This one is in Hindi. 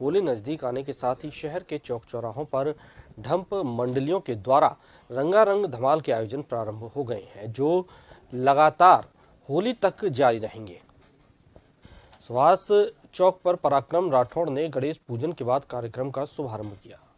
होली नजदीक आने के साथ ही शहर के चौक चौराहों पर ढंप मंडलियों के द्वारा रंगारंग धमाल के आयोजन प्रारंभ हो गए हैं जो लगातार होली तक जारी रहेंगे सुहास चौक पर पराक्रम राठौड़ ने गणेश पूजन के बाद कार्यक्रम का शुभारंभ किया